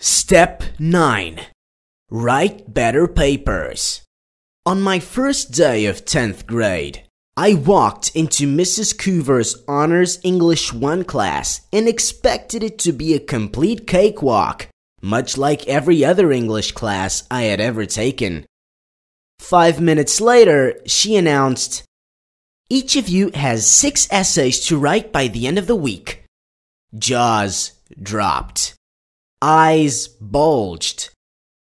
Step 9 Write better papers. On my first day of 10th grade, I walked into Mrs. Coover's Honors English 1 class and expected it to be a complete cakewalk, much like every other English class I had ever taken. Five minutes later, she announced, Each of you has six essays to write by the end of the week. Jaws dropped. Eyes bulged.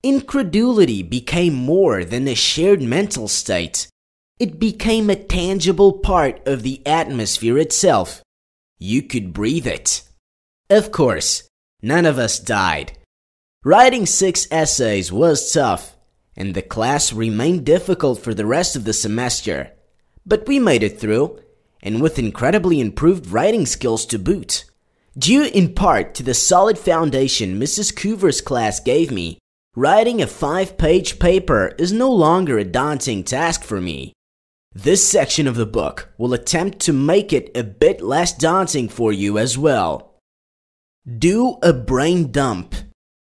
Incredulity became more than a shared mental state. It became a tangible part of the atmosphere itself. You could breathe it. Of course, none of us died. Writing six essays was tough, and the class remained difficult for the rest of the semester. But we made it through, and with incredibly improved writing skills to boot. Due in part to the solid foundation Mrs. Coover's class gave me, writing a five page paper is no longer a daunting task for me. This section of the book will attempt to make it a bit less daunting for you as well. Do a brain dump.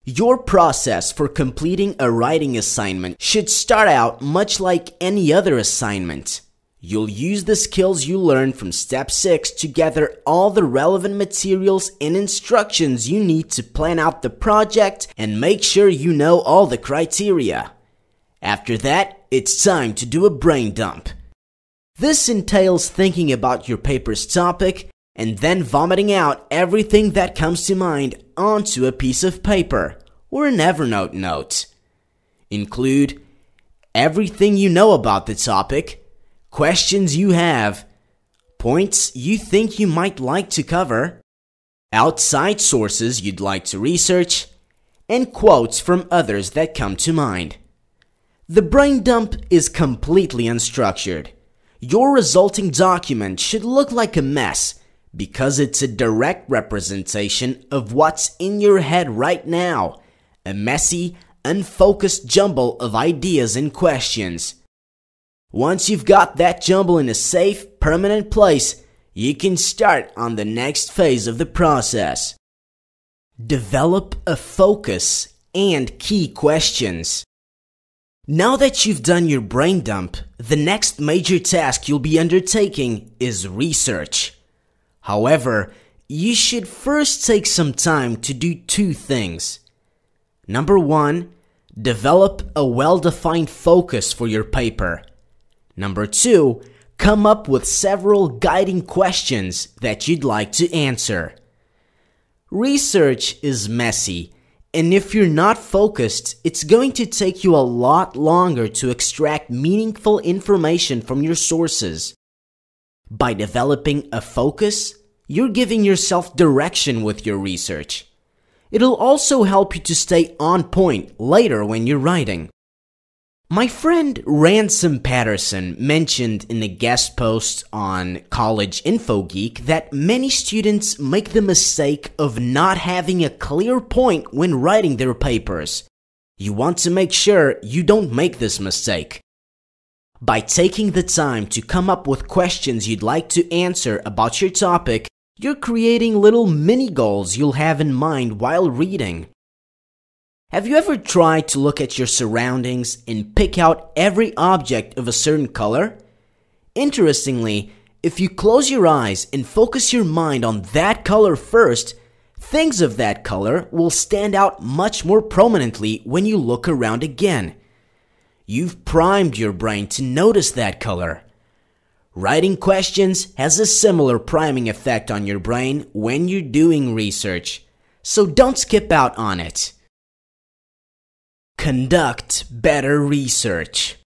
Your process for completing a writing assignment should start out much like any other assignment. You'll use the skills you learned from step 6 to gather all the relevant materials and instructions you need to plan out the project and make sure you know all the criteria. After that, it's time to do a brain dump. This entails thinking about your paper's topic and then vomiting out everything that comes to mind onto a piece of paper or an Evernote note. Include everything you know about the topic questions you have, points you think you might like to cover, outside sources you'd like to research, and quotes from others that come to mind. The brain dump is completely unstructured. Your resulting document should look like a mess because it's a direct representation of what's in your head right now a messy, unfocused jumble of ideas and questions. Once you've got that jumble in a safe, permanent place, you can start on the next phase of the process. Develop a focus and key questions. Now that you've done your brain dump, the next major task you'll be undertaking is research. However, you should first take some time to do two things. Number one, develop a well defined focus for your paper. Number two, come up with several guiding questions that you'd like to answer. Research is messy, and if you're not focused, it's going to take you a lot longer to extract meaningful information from your sources. By developing a focus, you're giving yourself direction with your research. It'll also help you to stay on point later when you're writing. My friend Ransom Patterson mentioned in a guest post on College Info Geek that many students make the mistake of not having a clear point when writing their papers. You want to make sure you don't make this mistake. By taking the time to come up with questions you'd like to answer about your topic, you're creating little mini goals you'll have in mind while reading. Have you ever tried to look at your surroundings and pick out every object of a certain color? Interestingly, if you close your eyes and focus your mind on that color first, things of that color will stand out much more prominently when you look around again. You've primed your brain to notice that color. Writing questions has a similar priming effect on your brain when you're doing research, so don't skip out on it. Conduct better research.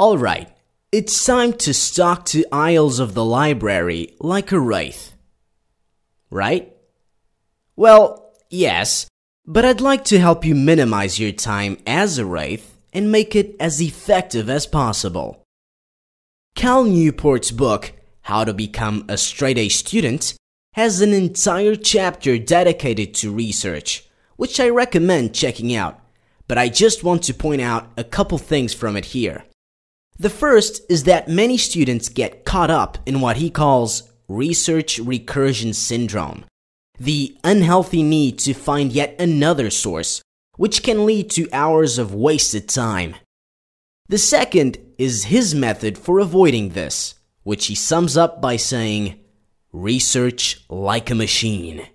Alright, it's time to stalk the aisles of the library like a wraith. Right? Well, yes, but I'd like to help you minimize your time as a wraith and make it as effective as possible. Cal Newport's book, How to Become a Straight A Student, has an entire chapter dedicated to research, which I recommend checking out but I just want to point out a couple things from it here. The first is that many students get caught up in what he calls research recursion syndrome, the unhealthy need to find yet another source, which can lead to hours of wasted time. The second is his method for avoiding this, which he sums up by saying, Research like a machine.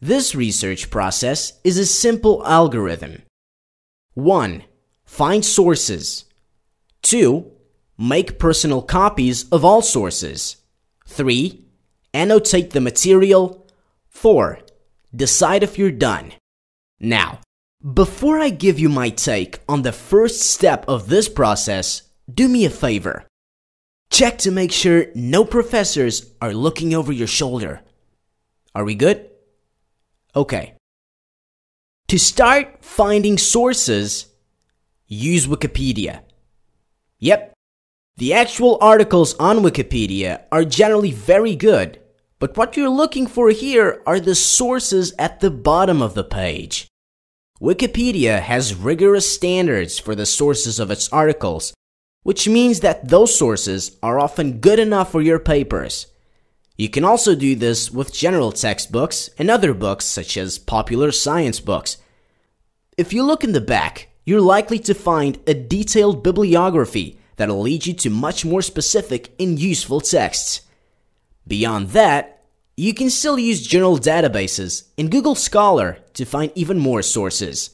This research process is a simple algorithm 1. Find sources. 2. Make personal copies of all sources. 3. Annotate the material. 4. Decide if you're done. Now, before I give you my take on the first step of this process, do me a favor. Check to make sure no professors are looking over your shoulder. Are we good? Okay. To start finding sources, use Wikipedia. Yep, the actual articles on Wikipedia are generally very good, but what you're looking for here are the sources at the bottom of the page. Wikipedia has rigorous standards for the sources of its articles, which means that those sources are often good enough for your papers. You can also do this with general textbooks and other books such as popular science books, if you look in the back, you're likely to find a detailed bibliography that'll lead you to much more specific and useful texts. Beyond that, you can still use general databases and Google Scholar to find even more sources.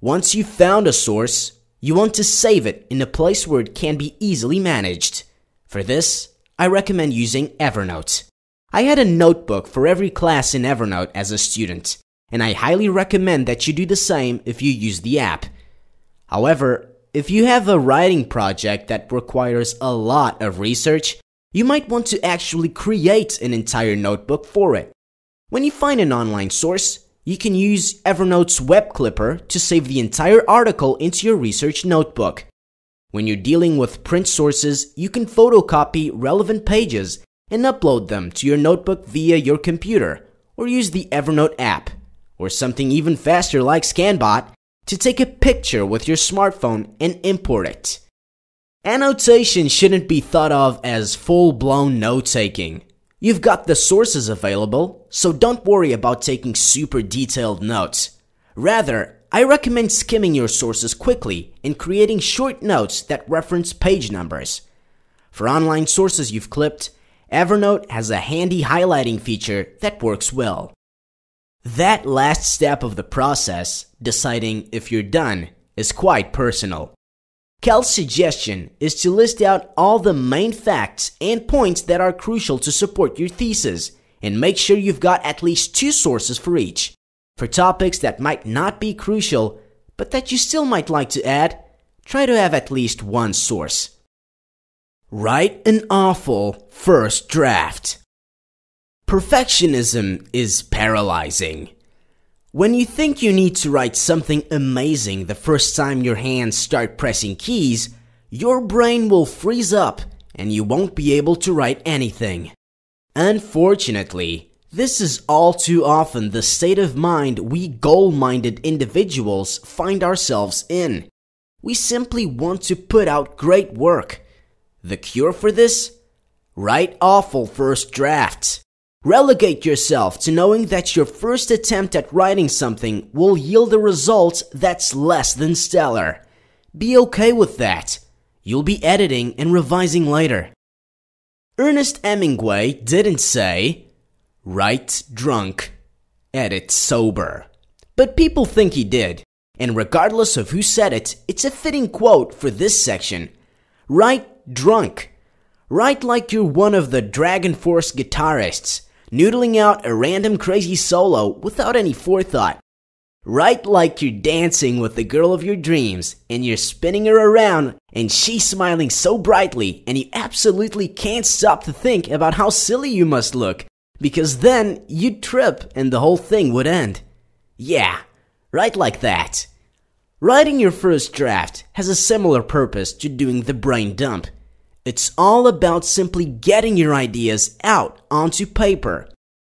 Once you've found a source, you want to save it in a place where it can be easily managed. For this, I recommend using Evernote. I had a notebook for every class in Evernote as a student and I highly recommend that you do the same if you use the app. However, if you have a writing project that requires a lot of research, you might want to actually create an entire notebook for it. When you find an online source, you can use Evernote's web clipper to save the entire article into your research notebook. When you're dealing with print sources, you can photocopy relevant pages and upload them to your notebook via your computer or use the Evernote app or something even faster like ScanBot to take a picture with your smartphone and import it. Annotation shouldn't be thought of as full-blown note-taking. You've got the sources available, so don't worry about taking super detailed notes. Rather, I recommend skimming your sources quickly and creating short notes that reference page numbers. For online sources you've clipped, Evernote has a handy highlighting feature that works well. That last step of the process, deciding if you're done, is quite personal. Cal's suggestion is to list out all the main facts and points that are crucial to support your thesis and make sure you've got at least two sources for each. For topics that might not be crucial, but that you still might like to add, try to have at least one source. Write an awful first draft. Perfectionism is paralyzing. When you think you need to write something amazing the first time your hands start pressing keys, your brain will freeze up and you won't be able to write anything. Unfortunately, this is all too often the state of mind we goal minded individuals find ourselves in. We simply want to put out great work. The cure for this? Write awful first drafts. Relegate yourself to knowing that your first attempt at writing something will yield a result that's less than stellar. Be okay with that. You'll be editing and revising later. Ernest Hemingway didn't say, write drunk, edit sober. But people think he did, and regardless of who said it, it's a fitting quote for this section. Write drunk. Write like you're one of the Dragon Force guitarists noodling out a random crazy solo without any forethought. Write like you're dancing with the girl of your dreams and you're spinning her around and she's smiling so brightly and you absolutely can't stop to think about how silly you must look because then you'd trip and the whole thing would end. Yeah, write like that. Writing your first draft has a similar purpose to doing the brain dump. It's all about simply getting your ideas out onto paper.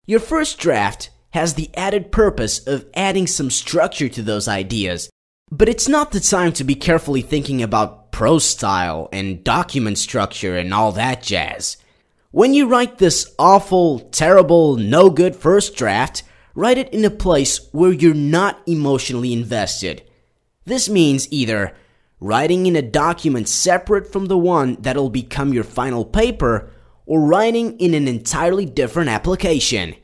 Your first draft has the added purpose of adding some structure to those ideas, but it's not the time to be carefully thinking about prose style and document structure and all that jazz. When you write this awful, terrible, no good first draft, write it in a place where you're not emotionally invested. This means either writing in a document separate from the one that'll become your final paper, or writing in an entirely different application.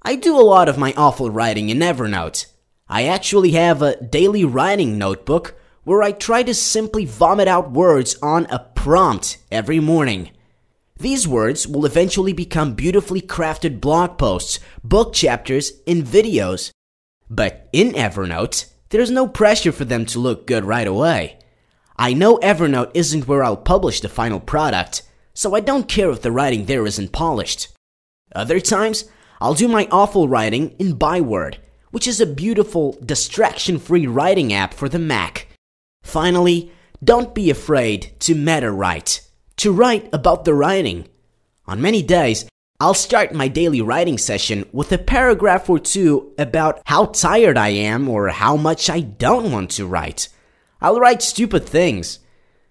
I do a lot of my awful writing in Evernote. I actually have a daily writing notebook where I try to simply vomit out words on a prompt every morning. These words will eventually become beautifully crafted blog posts, book chapters, and videos. But in Evernote, there's no pressure for them to look good right away. I know Evernote isn't where I'll publish the final product, so I don't care if the writing there isn't polished. Other times, I'll do my awful writing in Byword, which is a beautiful, distraction free writing app for the Mac. Finally, don't be afraid to meta write, to write about the writing. On many days, I'll start my daily writing session with a paragraph or two about how tired I am or how much I don't want to write. I'll write stupid things.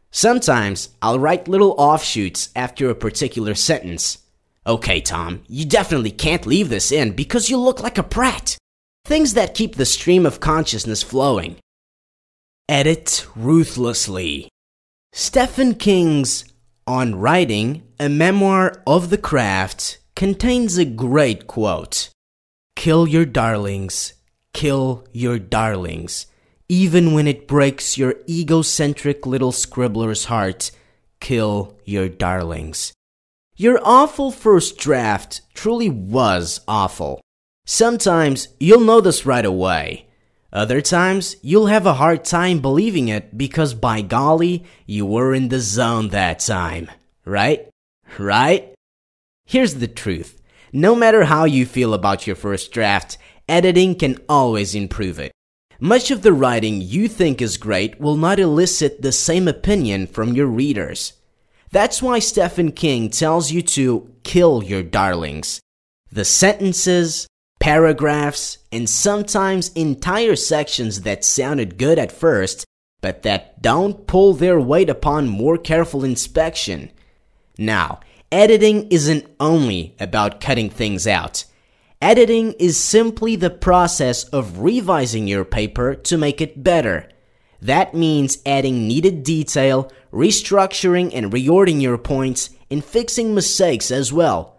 Sometimes I'll write little offshoots after a particular sentence. Okay, Tom, you definitely can't leave this in because you look like a prat. Things that keep the stream of consciousness flowing. Edit ruthlessly. Stephen King's On Writing, a memoir of the craft, contains a great quote Kill your darlings, kill your darlings even when it breaks your egocentric little scribbler's heart, kill your darlings. Your awful first draft truly was awful. Sometimes you'll know this right away. Other times you'll have a hard time believing it because by golly, you were in the zone that time. Right? Right? Here's the truth. No matter how you feel about your first draft, editing can always improve it. Much of the writing you think is great will not elicit the same opinion from your readers. That's why Stephen King tells you to kill your darlings. The sentences, paragraphs, and sometimes entire sections that sounded good at first, but that don't pull their weight upon more careful inspection. Now, editing isn't only about cutting things out. Editing is simply the process of revising your paper to make it better. That means adding needed detail, restructuring and reordering your points, and fixing mistakes as well.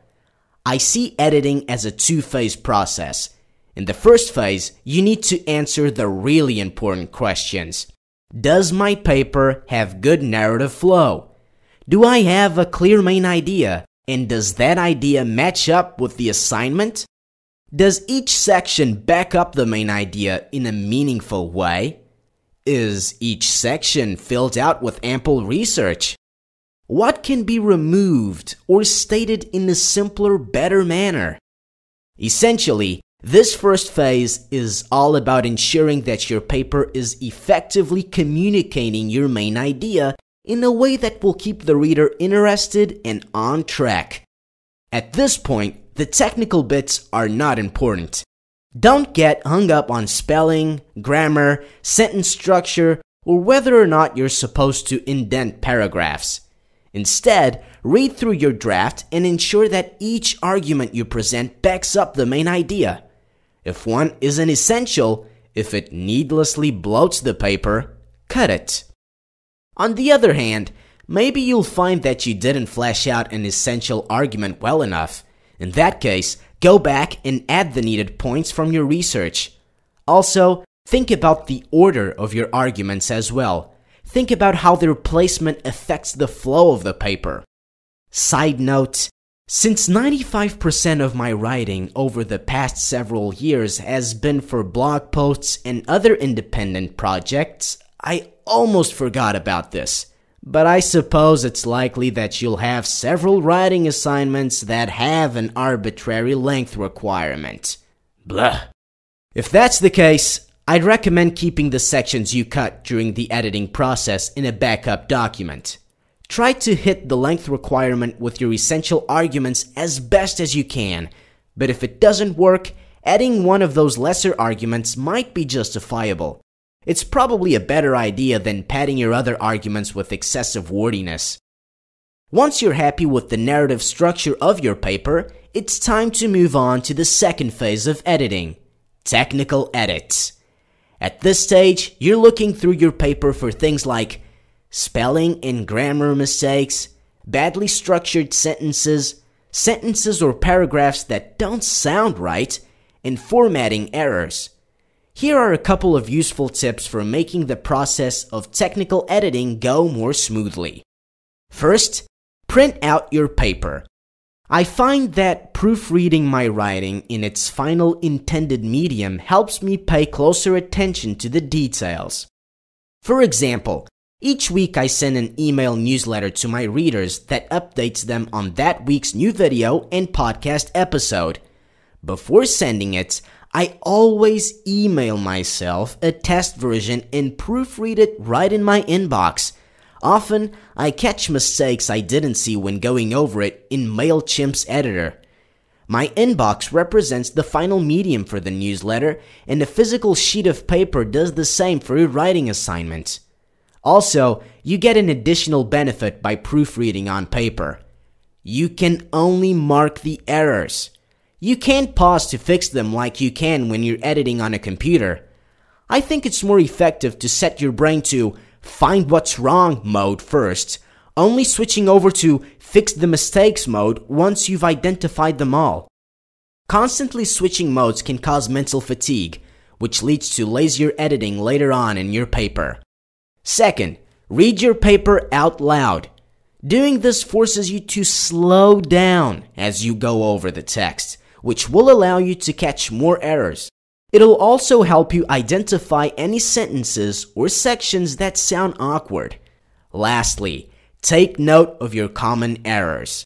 I see editing as a two phase process. In the first phase, you need to answer the really important questions Does my paper have good narrative flow? Do I have a clear main idea? And does that idea match up with the assignment? Does each section back up the main idea in a meaningful way? Is each section filled out with ample research? What can be removed or stated in a simpler, better manner? Essentially, this first phase is all about ensuring that your paper is effectively communicating your main idea in a way that will keep the reader interested and on track. At this point, the technical bits are not important. Don't get hung up on spelling, grammar, sentence structure, or whether or not you're supposed to indent paragraphs. Instead, read through your draft and ensure that each argument you present backs up the main idea. If one isn't essential, if it needlessly bloats the paper, cut it. On the other hand, maybe you'll find that you didn't flesh out an essential argument well enough. In that case, go back and add the needed points from your research. Also, think about the order of your arguments as well. Think about how their placement affects the flow of the paper. Side note, since 95% of my writing over the past several years has been for blog posts and other independent projects, I almost forgot about this but I suppose it's likely that you'll have several writing assignments that have an arbitrary length requirement. Blah. If that's the case, I'd recommend keeping the sections you cut during the editing process in a backup document. Try to hit the length requirement with your essential arguments as best as you can, but if it doesn't work, adding one of those lesser arguments might be justifiable. It's probably a better idea than padding your other arguments with excessive wordiness. Once you're happy with the narrative structure of your paper, it's time to move on to the second phase of editing technical edits. At this stage, you're looking through your paper for things like spelling and grammar mistakes, badly structured sentences, sentences or paragraphs that don't sound right, and formatting errors. Here are a couple of useful tips for making the process of technical editing go more smoothly. First, print out your paper. I find that proofreading my writing in its final intended medium helps me pay closer attention to the details. For example, each week I send an email newsletter to my readers that updates them on that week's new video and podcast episode. Before sending it, I always email myself a test version and proofread it right in my inbox. Often, I catch mistakes I didn't see when going over it in MailChimp's editor. My inbox represents the final medium for the newsletter, and a physical sheet of paper does the same for your writing assignment. Also, you get an additional benefit by proofreading on paper. You can only mark the errors. You can't pause to fix them like you can when you're editing on a computer. I think it's more effective to set your brain to find what's wrong mode first, only switching over to fix the mistakes mode once you've identified them all. Constantly switching modes can cause mental fatigue, which leads to lazier editing later on in your paper. Second, read your paper out loud. Doing this forces you to slow down as you go over the text which will allow you to catch more errors. It'll also help you identify any sentences or sections that sound awkward. Lastly, take note of your common errors.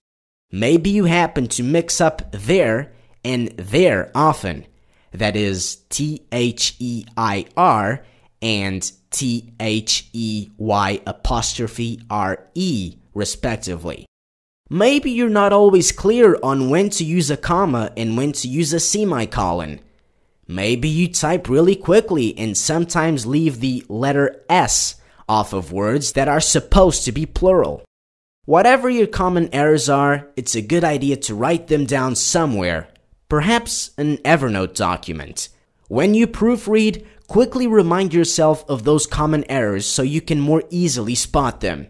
Maybe you happen to mix up there and there often. That is T H E I R and T H E Y apostrophe R E, respectively. Maybe you're not always clear on when to use a comma and when to use a semicolon. Maybe you type really quickly and sometimes leave the letter S off of words that are supposed to be plural. Whatever your common errors are, it's a good idea to write them down somewhere, perhaps an Evernote document. When you proofread, quickly remind yourself of those common errors so you can more easily spot them.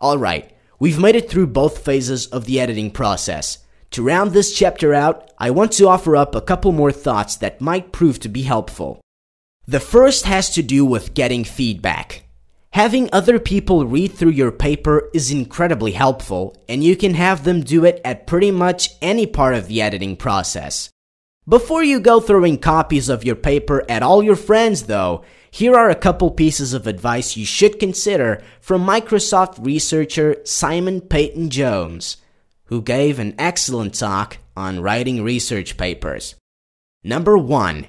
Alright, We've made it through both phases of the editing process. To round this chapter out, I want to offer up a couple more thoughts that might prove to be helpful. The first has to do with getting feedback. Having other people read through your paper is incredibly helpful, and you can have them do it at pretty much any part of the editing process. Before you go throwing copies of your paper at all your friends, though, here are a couple pieces of advice you should consider from Microsoft researcher Simon Peyton Jones, who gave an excellent talk on writing research papers. Number 1.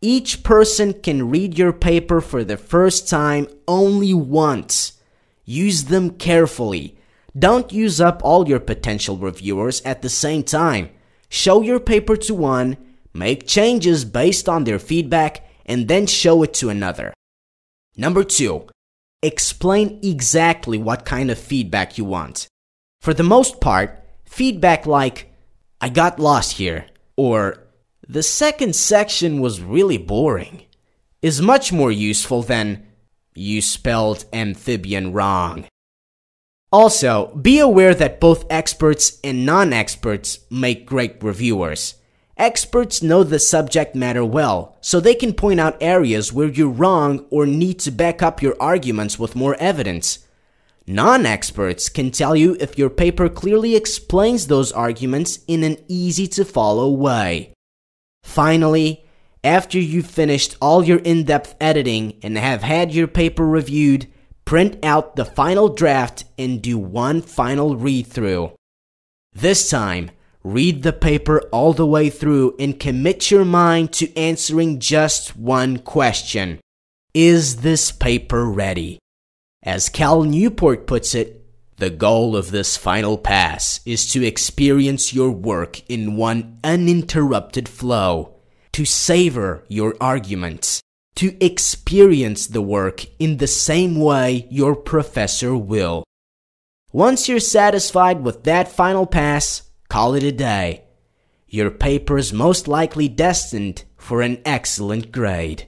Each person can read your paper for the first time only once. Use them carefully. Don't use up all your potential reviewers at the same time. Show your paper to one, make changes based on their feedback, and then show it to another. Number two, explain exactly what kind of feedback you want. For the most part, feedback like, I got lost here, or the second section was really boring, is much more useful than, you spelled amphibian wrong. Also, be aware that both experts and non experts make great reviewers. Experts know the subject matter well, so they can point out areas where you're wrong or need to back up your arguments with more evidence. Non experts can tell you if your paper clearly explains those arguments in an easy to follow way. Finally, after you've finished all your in depth editing and have had your paper reviewed, print out the final draft and do one final read through. This time, Read the paper all the way through and commit your mind to answering just one question. Is this paper ready? As Cal Newport puts it, the goal of this final pass is to experience your work in one uninterrupted flow, to savor your arguments, to experience the work in the same way your professor will. Once you're satisfied with that final pass, Call it a day. Your paper is most likely destined for an excellent grade.